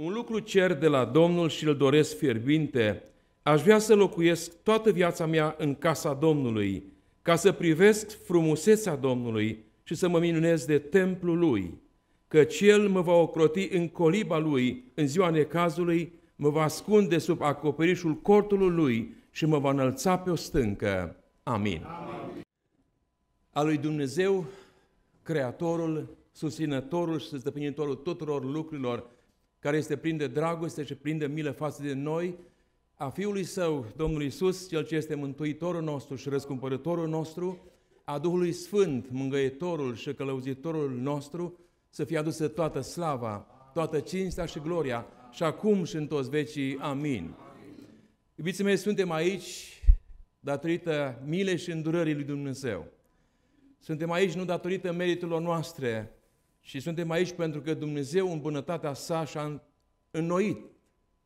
Un lucru cer de la Domnul și îl doresc fierbinte. Aș vrea să locuiesc toată viața mea în casa Domnului, ca să privesc frumusețea Domnului și să mă minunez de templul Lui, că El mă va ocroti în coliba Lui în ziua necazului, mă va ascunde sub acoperișul cortului Lui și mă va înălța pe o stâncă. Amin. Amin. A lui Dumnezeu, Creatorul, Susținătorul și Stăpânitorul tuturor lucrurilor, care este plin de dragoste și plin de milă față de noi, a Fiului Său, Domnul Isus, Cel ce este Mântuitorul nostru și Răscumpărătorul nostru, a Duhului Sfânt, Mângăitorul și Călăuzitorul nostru, să fie adusă toată slava, toată cinstea și gloria, și acum și în toți vecii. Amin. Iubiții mei, suntem aici datorită mile și îndurării lui Dumnezeu. Suntem aici nu datorită meritelor noastre, și suntem aici pentru că Dumnezeu în bunătatea sa și-a înnoit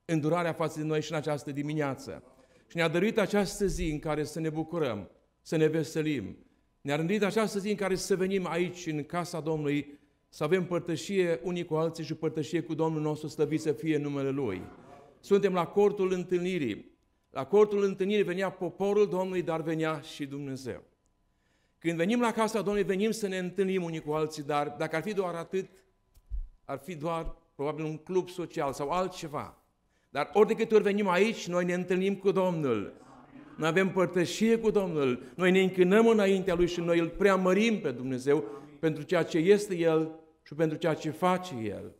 îndurarea față de noi și în această dimineață. Și ne-a dăruit această zi în care să ne bucurăm, să ne veselim. Ne-a rândit această zi în care să venim aici, în casa Domnului, să avem părtășie unii cu alții și părtășie cu Domnul nostru, slăvit să fie numele Lui. Suntem la cortul întâlnirii. La cortul întâlnirii venea poporul Domnului, dar venea și Dumnezeu. Când venim la casa Domnului, venim să ne întâlnim unii cu alții, dar dacă ar fi doar atât, ar fi doar probabil un club social sau altceva. Dar ori de câte ori venim aici, noi ne întâlnim cu Domnul. Noi avem părtășie cu Domnul, noi ne închinăm înaintea Lui și noi îl preamărim pe Dumnezeu pentru ceea ce este El și pentru ceea ce face El.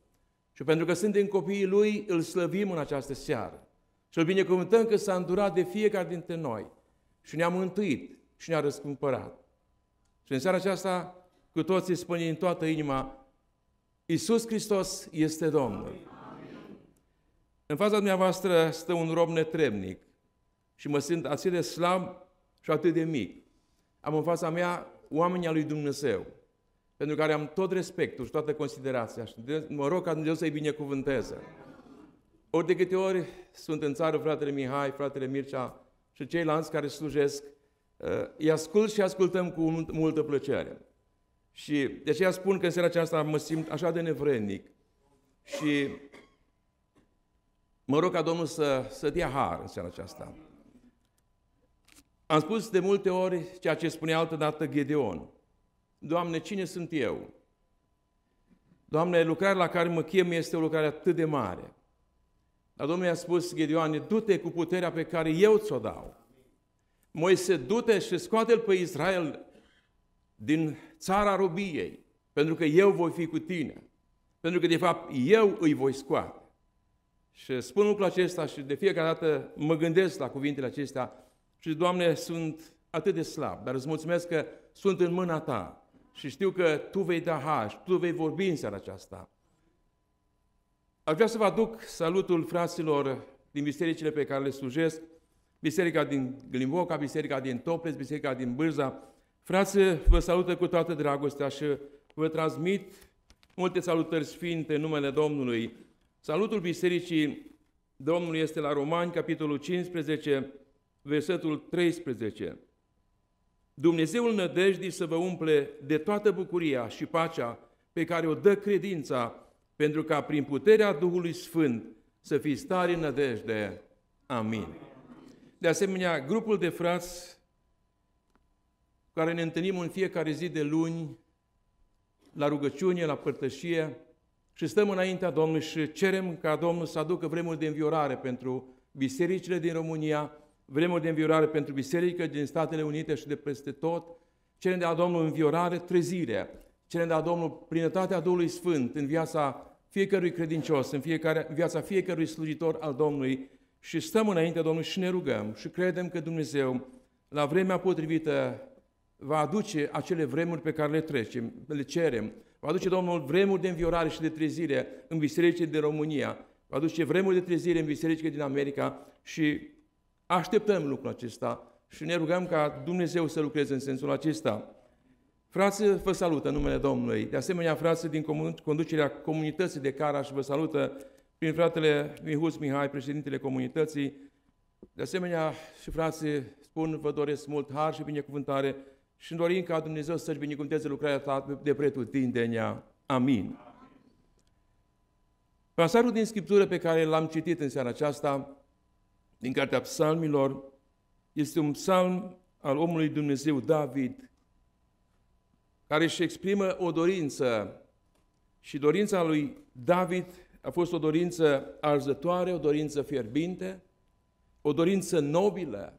Și pentru că suntem copiii Lui, îl slăvim în această seară. Și îl binecuvântăm că s-a îndurat de fiecare dintre noi și ne-a mântuit și ne-a răscumpărat. Și în seara aceasta, cu toții spune în toată inima, Iisus Hristos este Domnul. Amin. În fața dumneavoastră stă un rob netremnic și mă simt atât de slab și atât de mic. Am în fața mea oamenii al lui Dumnezeu, pentru care am tot respectul și toată considerația și mă rog ca Dumnezeu să-i binecuvânteze. Ori de câte ori sunt în țară fratele Mihai, fratele Mircea și ceilalți care slujesc, îi ascult și ascultăm cu multă plăcere. Și de aceea spun că în seara aceasta mă simt așa de nevrednic și mă rog ca Domnul să, să dea har în seara aceasta. Am spus de multe ori ceea ce spunea altă dată Gedeon. Doamne, cine sunt eu? Doamne, lucrarea la care mă chem este o lucrare atât de mare. Dar Domnul i-a spus Gedeoane, du-te cu puterea pe care eu ți-o dau. Moise, du-te și scoate-l pe Israel din țara robiei, pentru că eu voi fi cu tine, pentru că, de fapt, eu îi voi scoate. Și spun lucrul acesta și de fiecare dată mă gândesc la cuvintele acestea și, Doamne, sunt atât de slab, dar îți mulțumesc că sunt în mâna Ta și știu că Tu vei da și Tu vei vorbi în seara aceasta. Aș vrea să vă aduc salutul fraților din bisericile pe care le slujesc biserica din Glimboca, biserica din Toples, biserica din Bârza. Frață, vă salută cu toată dragostea și vă transmit multe salutări sfinte în numele Domnului. Salutul bisericii Domnului este la Romani, capitolul 15, versetul 13. Dumnezeul nădejdii să vă umple de toată bucuria și pacea pe care o dă credința, pentru ca prin puterea Duhului Sfânt să fiți tari în nădejde. Amin. Amin. De asemenea, grupul de frați care ne întâlnim în fiecare zi de luni, la rugăciune, la părtășie, și stăm înaintea Domnului și cerem ca Domnul să aducă vremuri de înviorare pentru bisericile din România, vremuri de înviorare pentru biserică din Statele Unite și de peste tot. Cerem de la Domnul înviorare, trezire. Cerem de la Domnul plinătatea Duhului Sfânt în viața fiecărui credincios, în, fiecare, în viața fiecărui slujitor al Domnului și stăm înaintea Domnului și ne rugăm și credem că Dumnezeu, la vremea potrivită, va aduce acele vremuri pe care le trecem, le cerem. Va aduce Domnul vremuri de înviorare și de trezire în bisericile de România. Va aduce vremuri de trezire în bisericile din America și așteptăm lucrul acesta și ne rugăm ca Dumnezeu să lucreze în sensul acesta. frații vă salută în numele Domnului. De asemenea, frații din conducerea comunității de Caraș vă salută prin fratele Mihus Mihai, președintele comunității. De asemenea, și frații spun, vă doresc mult har și binecuvântare și dorim ca Dumnezeu să-și binecuvânteze lucrarea ta de pretutindenea. Amin. Pasarul din Scriptură pe care l-am citit în seara aceasta, din Cartea Psalmilor, este un psalm al omului Dumnezeu David, care își exprimă o dorință și dorința lui David a fost o dorință arzătoare, o dorință fierbinte, o dorință nobilă.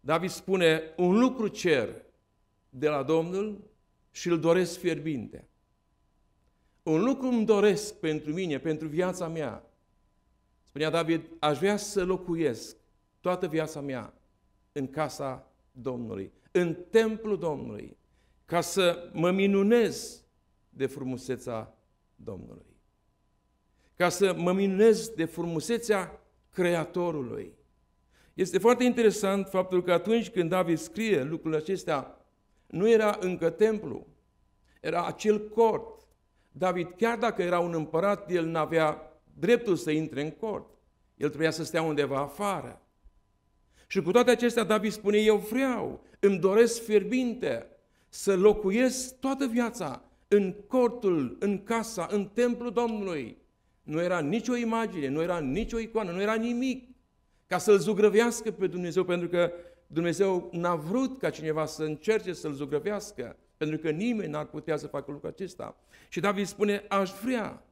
David spune, un lucru cer de la Domnul și îl doresc fierbinte. Un lucru îmi doresc pentru mine, pentru viața mea. Spunea David, aș vrea să locuiesc toată viața mea în casa Domnului, în templul Domnului, ca să mă minunez de frumusețea Domnului ca să mă minunez de frumusețea Creatorului. Este foarte interesant faptul că atunci când David scrie lucrurile acestea, nu era încă templu, era acel cort. David, chiar dacă era un împărat, el nu avea dreptul să intre în cort. El trebuia să stea undeva afară. Și cu toate acestea, David spune, eu vreau, îmi doresc fierbinte să locuiesc toată viața în cortul, în casa, în templul Domnului. Nu era nicio imagine, nu era nicio icoană, nu era nimic ca să-L zugrăvească pe Dumnezeu, pentru că Dumnezeu n-a vrut ca cineva să încerce să-L zugrăvească, pentru că nimeni n-ar putea să facă lucrul acesta. Și David spune, aș vrea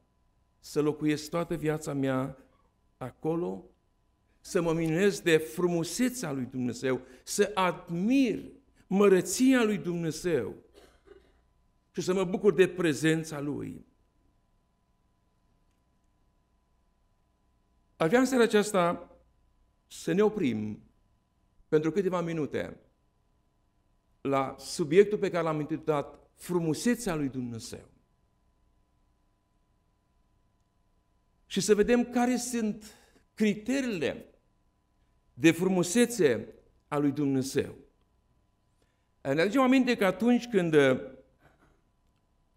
să locuiesc toată viața mea acolo, să mă minunez de frumusețea lui Dumnezeu, să admir mărăția lui Dumnezeu și să mă bucur de prezența lui. Aș vrea în seara aceasta să ne oprim pentru câteva minute la subiectul pe care l-am intitulat Frumusețea lui Dumnezeu. Și să vedem care sunt criteriile de frumusețe a lui Dumnezeu. Ne aducem aminte că atunci când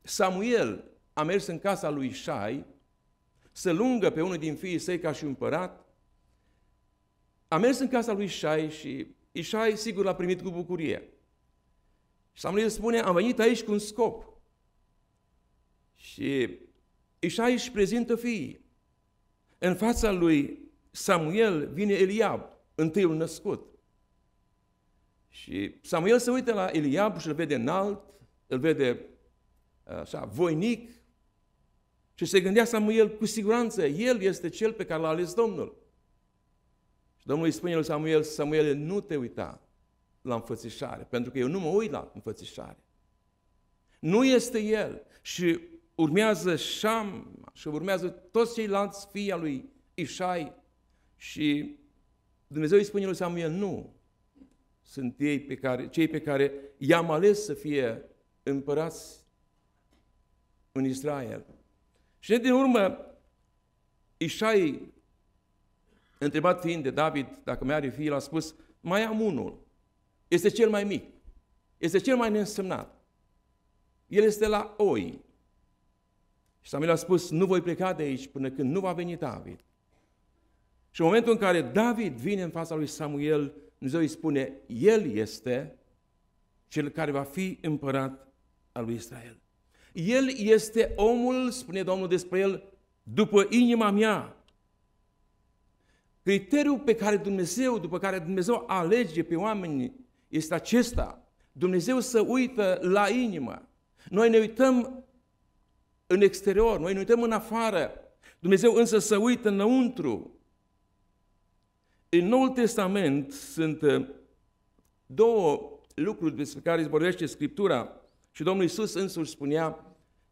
Samuel a mers în casa lui Șai, să lungă pe unul din fiii săi ca și împărat. A mers în casa lui Ișai și Ișai, sigur, l-a primit cu bucurie. Și Samuel spune, am venit aici cu un scop. Și Ișai își prezintă fiii. În fața lui Samuel vine Eliab, întâiul născut. Și Samuel se uită la Eliab și îl vede înalt, îl vede așa, voinic, și se gândea Samuel, cu siguranță, el este cel pe care l-a ales Domnul. Și Domnul îi spune lui Samuel, Samuel, nu te uita la înfățișare, pentru că eu nu mă uit la înfățișare. Nu este el. Și urmează Șam și urmează toți ceilalți fii al lui Ișai și Dumnezeu îi spune lui Samuel, nu, sunt ei pe care, cei pe care i-am ales să fie împărați în Israel. Și din urmă, Ișai, întrebat fiind de David, dacă mai are fii, l-a spus, mai am unul. Este cel mai mic. Este cel mai neînsemnat. El este la oi. Și Samuel a spus, nu voi pleca de aici până când nu va veni David. Și în momentul în care David vine în fața lui Samuel, Dumnezeu îi spune, el este cel care va fi împărat al lui Israel. El este omul, spune Domnul despre el, după inima mea. Criteriul pe care Dumnezeu, după care Dumnezeu alege pe oameni, este acesta. Dumnezeu să uită la inimă. Noi ne uităm în exterior, noi ne uităm în afară. Dumnezeu însă să uită înăuntru. În Noul Testament sunt uh, două lucruri despre care vorbește Scriptura. Și Domnul Isus însuși spunea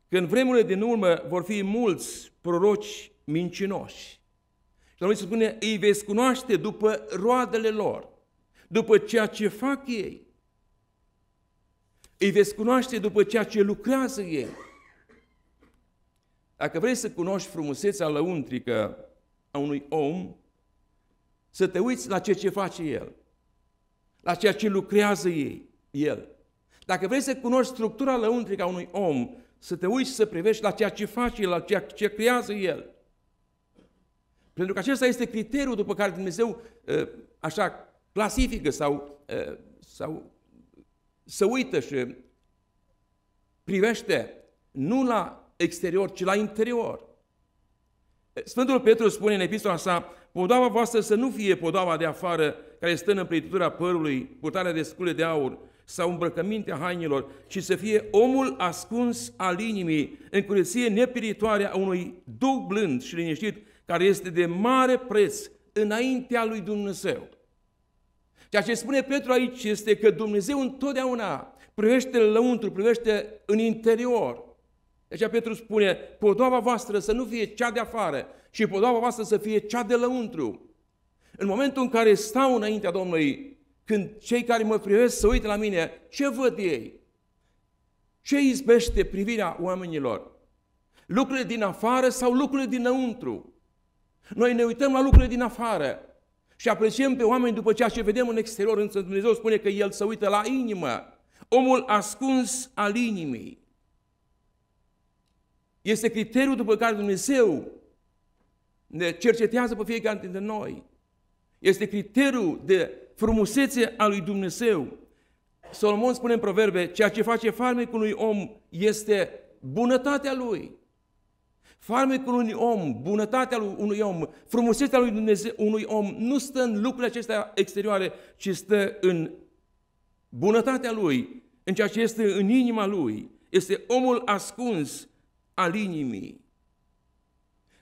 că în vremurile din urmă vor fi mulți proroci mincinoși. Și Domnul Isus spune, îi veți cunoaște după roadele lor, după ceea ce fac ei. Îi veți cunoaște după ceea ce lucrează ei. Dacă vrei să cunoști frumusețea lăuntrică a unui om, să te uiți la ceea ce face el, la ceea ce lucrează ei, el. Dacă vrei să cunoști structura lăuntrică a unui om, să te uiți să privești la ceea ce face el, la ceea ce creează el. Pentru că acesta este criteriul după care Dumnezeu ă, așa clasifică sau, ă, sau să uită și privește nu la exterior, ci la interior. Ă, Sfântul Petru spune în epistola sa, podoaba voastră să nu fie podoaba de afară care stă în împlinitura părului, purtarea de scule de aur, sau îmbrăcămintea hainilor, ci să fie omul ascuns al inimii, în curăție nepiritoare a unui duc blând și liniștit, care este de mare preț înaintea lui Dumnezeu. Ceea ce spune Petru aici este că Dumnezeu întotdeauna privește lăuntru, privește în interior. Deci Petru spune, podoaba voastră să nu fie cea de afară, ci podoaba voastră să fie cea de lăuntru. În momentul în care stau înaintea Domnului, când cei care mă privesc să uită la mine, ce văd ei? Ce izbește privirea oamenilor? Lucrurile din afară sau lucrurile dinăuntru? Noi ne uităm la lucrurile din afară și apreciem pe oameni după ceea ce vedem în exterior, însă Dumnezeu spune că El se uită la inimă. Omul ascuns al inimii. Este criteriul după care Dumnezeu ne cercetează pe fiecare dintre noi. Este criteriul de frumusețe a lui Dumnezeu. Solomon spune în proverbe, ceea ce face farmecul unui om este bunătatea lui. Farmecul unui om, bunătatea lui unui om, frumusețea lui Dumnezeu, unui om nu stă în lucrurile acestea exterioare, ci stă în bunătatea lui, în ceea ce este în inima lui. Este omul ascuns al inimii.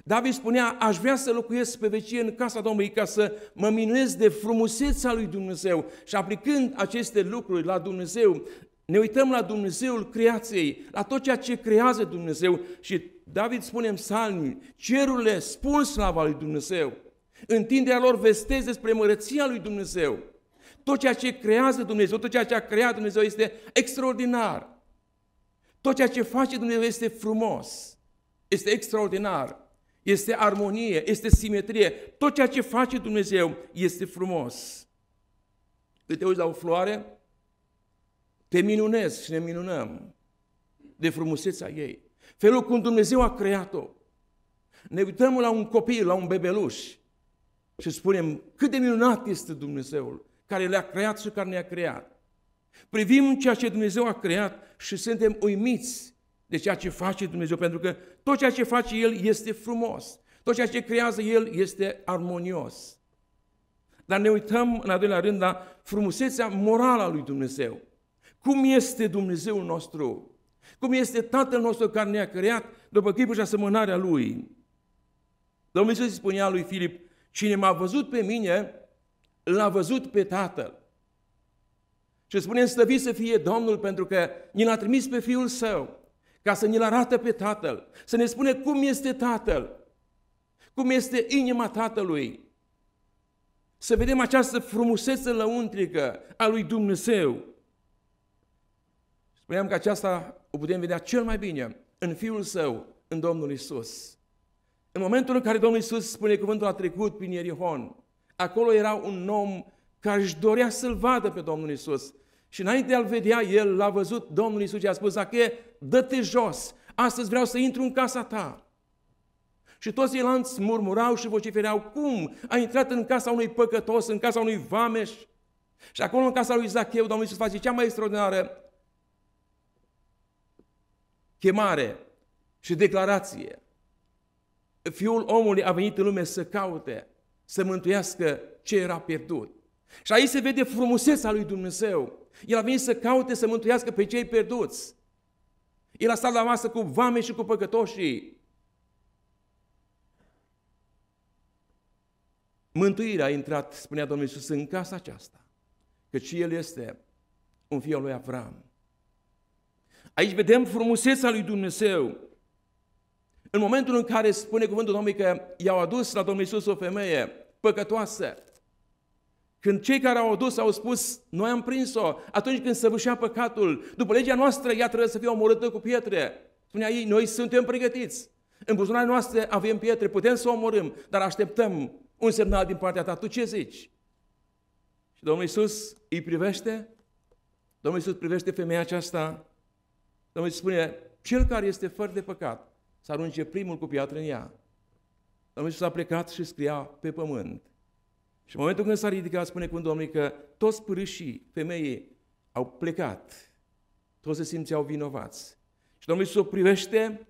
David spunea, aș vrea să locuiesc pe vecie în casa Domnului ca să mă minunez de frumusețea lui Dumnezeu. Și aplicând aceste lucruri la Dumnezeu, ne uităm la Dumnezeul creației, la tot ceea ce creează Dumnezeu și David spune în salmi, cerurile spun slava lui Dumnezeu, întinderea lor vestez despre mărăția lui Dumnezeu. Tot ceea ce creează Dumnezeu, tot ceea ce a creat Dumnezeu este extraordinar. Tot ceea ce face Dumnezeu este frumos, este extraordinar este armonie, este simetrie. Tot ceea ce face Dumnezeu este frumos. Când te uiți la o floare, te minunezi și ne minunăm de frumusețea ei. Felul cum Dumnezeu a creat-o. Ne uităm la un copil, la un bebeluș și spunem cât de minunat este Dumnezeul care le-a creat și care ne-a creat. Privim ceea ce Dumnezeu a creat și suntem uimiți de ceea ce face Dumnezeu, pentru că tot ceea ce face El este frumos, tot ceea ce creează El este armonios. Dar ne uităm, în al doilea rând, la frumusețea morală a lui Dumnezeu. Cum este Dumnezeul nostru? Cum este Tatăl nostru care ne-a creat după chipul și asemănarea Lui? Domnul Iisus spunea lui Filip, cine m-a văzut pe mine, l-a văzut pe Tatăl. Și spune, slăvit să fie Domnul pentru că ni l-a trimis pe Fiul Său ca să ne-l arată pe Tatăl, să ne spune cum este Tatăl, cum este inima Tatălui. Să vedem această frumusețe lăuntrică a lui Dumnezeu. Spuneam că aceasta o putem vedea cel mai bine în Fiul Său, în Domnul Isus. În momentul în care Domnul Isus spune cuvântul a trecut prin Ierihon, acolo era un om care își dorea să-L vadă pe Domnul Isus. Și înainte de a-L vedea, el l-a văzut Domnul Isus și a spus, Zache, dă-te jos, astăzi vreau să intru în casa ta. Și toți ceilalți murmurau și vocifereau, cum a intrat în casa unui păcătos, în casa unui vameș? Și acolo în casa lui Zacheu, Domnul Iisus face cea mai extraordinară chemare și declarație. Fiul omului a venit în lume să caute, să mântuiască ce era pierdut. Și aici se vede frumusețea lui Dumnezeu. El a venit să caute să mântuiască pe cei pierduți. El a stat la masă cu vame și cu păcătoșii. Mântuirea a intrat, spunea Domnul Iisus, în casa aceasta, și El este un fiu al lui Avram. Aici vedem frumusețea lui Dumnezeu. În momentul în care spune cuvântul Domnului că i-au adus la Domnul Iisus o femeie păcătoasă, când cei care au adus au spus, noi am prins-o, atunci când săvâșea păcatul, după legea noastră, ea trebuie să fie omorâtă cu pietre. Spunea ei, noi suntem pregătiți. În buzunarele noastre avem pietre, putem să o omorâm, dar așteptăm un semnal din partea ta. Tu ce zici? Și Domnul Iisus îi privește, Domnul Iisus privește femeia aceasta, Domnul Iisus spune, cel care este fără de păcat, să arunce primul cu piatră în ea. Domnul Iisus a plecat și scria pe pământ. Și în momentul când s-a ridicat, spune cu Domnul că toți pârâșii femeii au plecat, toți se simțeau vinovați. Și Domnul Iisus o privește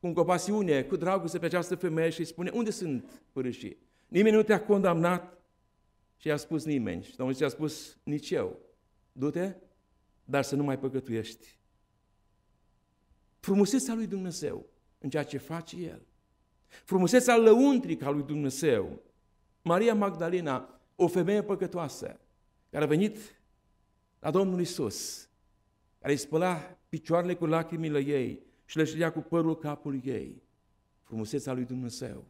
cu compasiune, cu dragoste pe această femeie și îi spune, unde sunt pârâșii? Nimeni nu te-a condamnat și i-a spus nimeni. Și Domnul Iisus i-a spus, nici eu. Du-te, dar să nu mai păcătuiești. Frumusețea lui Dumnezeu în ceea ce face El. Frumusețea lăuntrică a lui Dumnezeu Maria Magdalena, o femeie păcătoasă, care a venit la Domnul Isus, care îi spăla picioarele cu lacrimile ei și le ședea cu părul capului ei. Frumusețea lui Dumnezeu.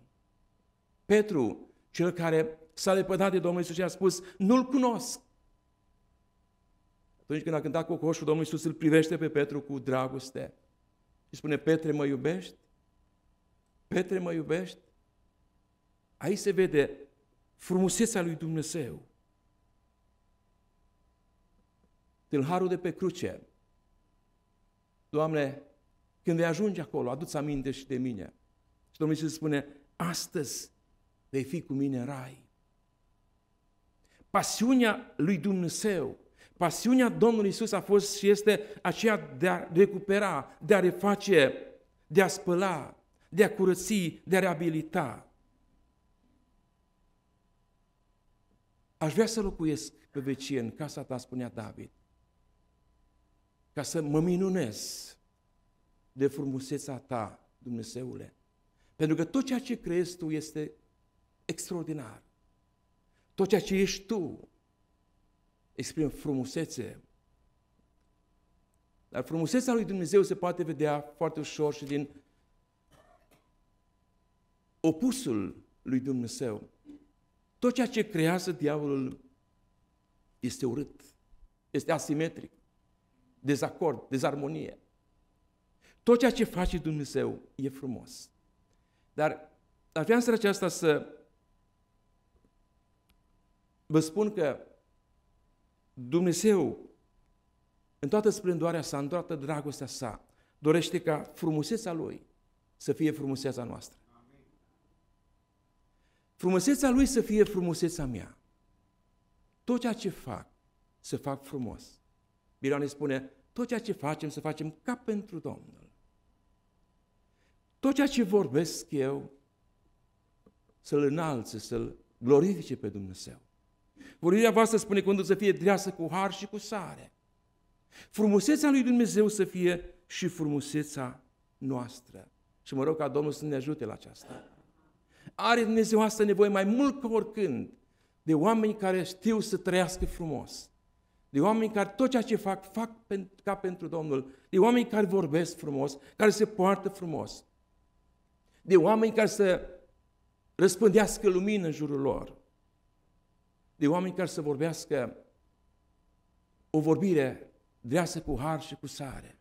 Petru, cel care s-a lepădat de Domnul Isus și a spus, nu-L cunosc. Atunci când a cântat cu coșul, Domnul Isus îl privește pe Petru cu dragoste și spune, Petre, mă iubești? Petre, mă iubești? Aici se vede frumusețea lui Dumnezeu. Tâlharul de pe cruce. Doamne, când vei ajunge acolo, adu-ți aminte și de mine. Și Domnul Iisus spune, astăzi vei fi cu mine în rai. Pasiunea lui Dumnezeu, pasiunea Domnului Iisus a fost și este aceea de a recupera, de a reface, de a spăla, de a curăți, de a reabilita. Aș vrea să locuiesc pe vecie în casa ta, spunea David, ca să mă minunez de frumusețea ta, Dumnezeule. Pentru că tot ceea ce crezi tu este extraordinar. Tot ceea ce ești tu exprim frumusețe. Dar frumusețea lui Dumnezeu se poate vedea foarte ușor și din opusul lui Dumnezeu. Tot ceea ce creează diavolul este urât, este asimetric, dezacord, dezarmonie. Tot ceea ce face Dumnezeu e frumos. Dar ar vrea aceasta să vă spun că Dumnezeu, în toată splendoarea sa, în toată dragostea sa, dorește ca frumusețea Lui să fie frumusețea noastră. Frumusețea lui să fie frumusețea mea. Tot ceea ce fac, să fac frumos. Biblia ne spune, tot ceea ce facem, să facem ca pentru Domnul. Tot ceea ce vorbesc eu, să-L înalțe, să-L glorifice pe Dumnezeu. Vorbirea voastră spune Când să fie dreasă cu har și cu sare. Frumusețea lui Dumnezeu să fie și frumusețea noastră. Și mă rog ca Domnul să ne ajute la aceasta are Dumnezeu asta nevoie mai mult ca oricând de oameni care știu să trăiască frumos, de oameni care tot ceea ce fac, fac ca pentru Domnul, de oameni care vorbesc frumos, care se poartă frumos, de oameni care să răspândească lumină în jurul lor, de oameni care să vorbească o vorbire dreasă cu har și cu sare,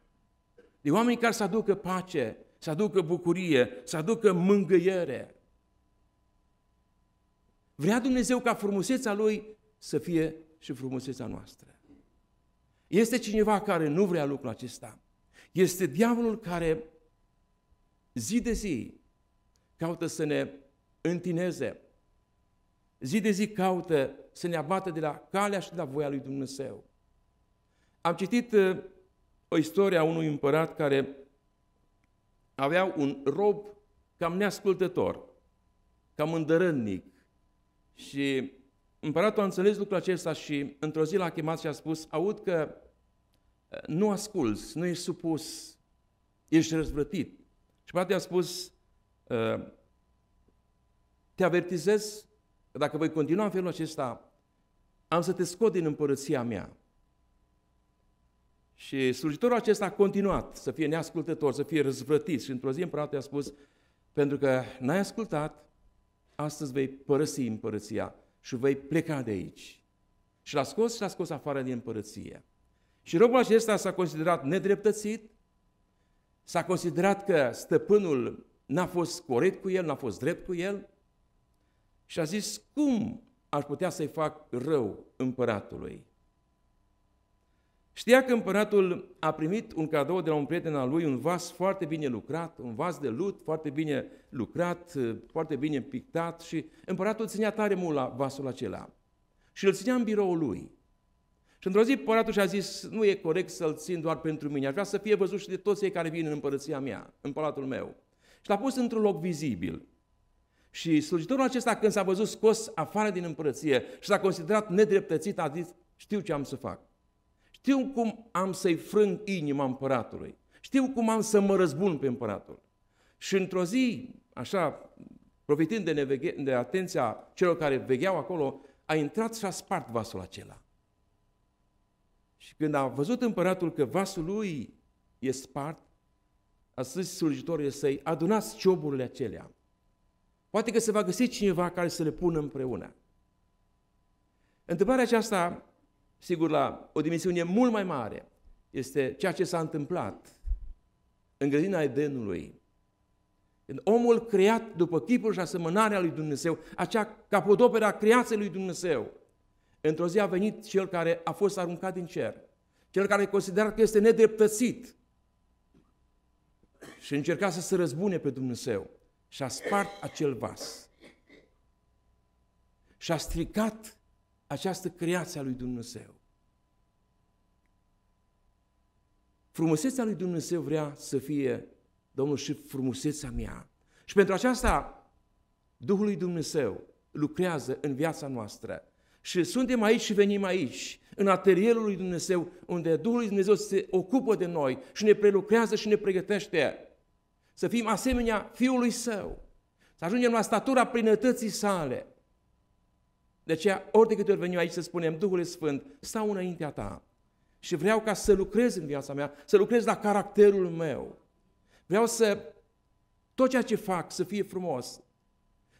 de oameni care să aducă pace, să aducă bucurie, să aducă mângâiere, Vrea Dumnezeu ca frumusețea Lui să fie și frumusețea noastră. Este cineva care nu vrea lucrul acesta. Este diavolul care zi de zi caută să ne întineze, zi de zi caută să ne abată de la calea și de la voia lui Dumnezeu. Am citit uh, o istorie a unui împărat care avea un rob cam neascultător, cam îndărânnic, și împăratul a înțeles lucrul acesta și într-o zi l-a chemat și a spus, aud că uh, nu asculți, nu ești supus, ești răzvrătit. Și poate a spus, uh, te avertizez că dacă voi continua în felul acesta, am să te scot din împărăția mea. Și slujitorul acesta a continuat să fie neascultător, să fie răzvrătit și într-o zi împăratul i-a spus, pentru că n-ai ascultat astăzi vei părăsi împărăția și vei pleca de aici. Și l-a scos și l-a scos afară din împărăție. Și robul acesta s-a considerat nedreptățit, s-a considerat că stăpânul n-a fost corect cu el, n-a fost drept cu el și a zis, cum aș putea să-i fac rău împăratului? Știa că împăratul a primit un cadou de la un prieten al lui, un vas foarte bine lucrat, un vas de lut foarte bine lucrat, foarte bine pictat și împăratul ținea tare mult la vasul acela. Și îl ținea în biroul lui. Și într-o zi împăratul și-a zis, nu e corect să-l țin doar pentru mine, aș vrea să fie văzut și de toți cei care vin în împărăția mea, în palatul meu. Și l-a pus într-un loc vizibil. Și slujitorul acesta, când s-a văzut scos afară din împărăție și s-a considerat nedreptățit, a zis, știu ce am să fac. Știu cum am să-i frâng inima împăratului. Știu cum am să mă răzbun pe împăratul. Și într-o zi, așa, profitând de, neveghe, de atenția celor care vegheau acolo, a intrat și a spart vasul acela. Și când a văzut împăratul că vasul lui e spart, a zis să săi, adunați cioburile acelea. Poate că se va găsi cineva care să le pună împreună. Întrebarea aceasta sigur, la o dimensiune mult mai mare, este ceea ce s-a întâmplat în grădina Edenului. Când omul creat după chipul și asemănarea lui Dumnezeu, acea capodoperă a creației lui Dumnezeu, într-o zi a venit cel care a fost aruncat din cer, cel care considera că este nedreptățit și încerca să se răzbune pe Dumnezeu și a spart acel vas și a stricat această creație a lui Dumnezeu. Frumusețea lui Dumnezeu vrea să fie, Domnul, și frumusețea mea. Și pentru aceasta, Duhul lui Dumnezeu lucrează în viața noastră. Și suntem aici și venim aici, în atelierul lui Dumnezeu, unde Duhul lui Dumnezeu se ocupă de noi și ne prelucrează și ne pregătește să fim asemenea Fiului Său, să ajungem la statura plinătății sale – de aceea, ori de câte ori venim aici să spunem, Duhul Sfânt, stau înaintea ta și vreau ca să lucrez în viața mea, să lucrez la caracterul meu. Vreau să tot ceea ce fac să fie frumos,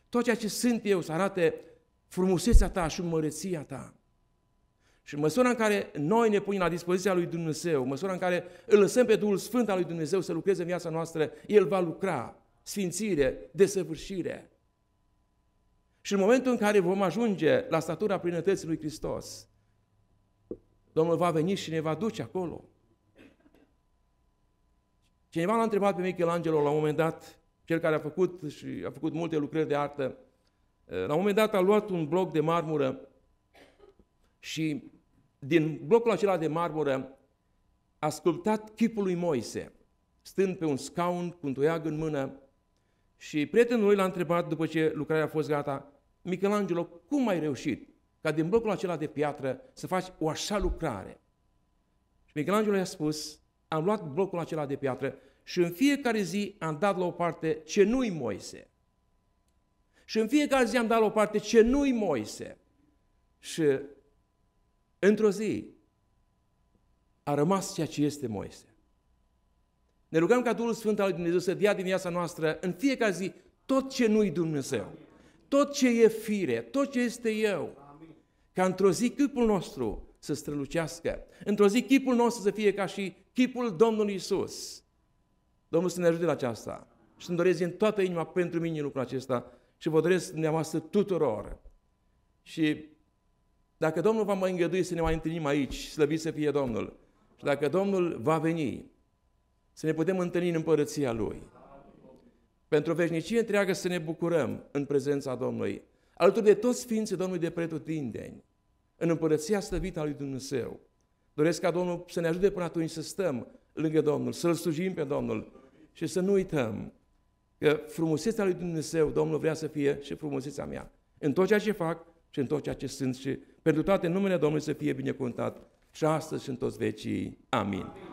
tot ceea ce sunt eu să arate frumusețea ta și măreția ta. Și în măsura în care noi ne punem la dispoziția lui Dumnezeu, în măsura în care îl lăsăm pe Duhul Sfânt al lui Dumnezeu să lucreze în viața noastră, El va lucra sfințire, desăvârșire. Și în momentul în care vom ajunge la statura plinătății lui Hristos, Domnul va veni și ne va duce acolo. Cineva l-a întrebat pe Michelangelo la un moment dat, cel care a făcut și a făcut multe lucrări de artă, eh, la un moment dat a luat un bloc de marmură și din blocul acela de marmură a sculptat chipul lui Moise, stând pe un scaun cu un toiag în mână și prietenul lui l-a întrebat după ce lucrarea a fost gata, Michelangelo, cum ai reușit ca din blocul acela de piatră să faci o așa lucrare? Și Michelangelo i-a spus, am luat blocul acela de piatră și în fiecare zi am dat la o parte ce nu-i Moise. Și în fiecare zi am dat la o parte ce nu-i Moise. Și într-o zi a rămas ceea ce este Moise. Ne rugăm ca Duhul Sfânt al lui Dumnezeu să dea din viața noastră în fiecare zi tot ce nu-i Dumnezeu tot ce e fire, tot ce este eu, ca într-o zi chipul nostru să strălucească, într-o zi chipul nostru să fie ca și chipul Domnului Isus. Domnul să ne ajute la aceasta și îmi doresc din toată inima pentru mine lucrul acesta și vă doresc dumneavoastră tuturor. Și dacă Domnul va mai îngădui să ne mai întâlnim aici, slăvit să fie Domnul, și dacă Domnul va veni, să ne putem întâlni în împărăția Lui. Pentru o veșnicie întreagă să ne bucurăm în prezența Domnului, alături de toți Sfinții Domnului de pretutindeni, în împărăția stăvită a lui Dumnezeu. Doresc ca Domnul să ne ajute până atunci să stăm lângă Domnul, să-L slujim pe Domnul și să nu uităm că frumusețea lui Dumnezeu, Domnul vrea să fie și frumusețea mea. În tot ceea ce fac și în tot ceea ce sunt și pentru toate numele Domnului să fie binecuvântat și astăzi și în toți vecii. Amin. Amin.